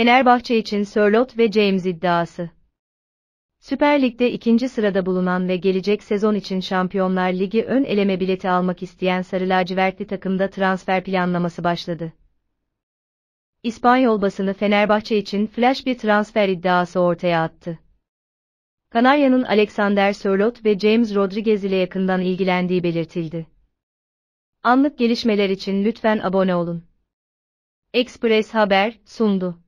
Fenerbahçe için Sörlot ve James iddiası. Süper Lig'de ikinci sırada bulunan ve gelecek sezon için Şampiyonlar Ligi ön eleme bileti almak isteyen Sarı Lacivertli takımda transfer planlaması başladı. İspanyol basını Fenerbahçe için flash bir transfer iddiası ortaya attı. Kanarya'nın Alexander Sörlot ve James Rodriguez ile yakından ilgilendiği belirtildi. Anlık gelişmeler için lütfen abone olun. Express Haber sundu.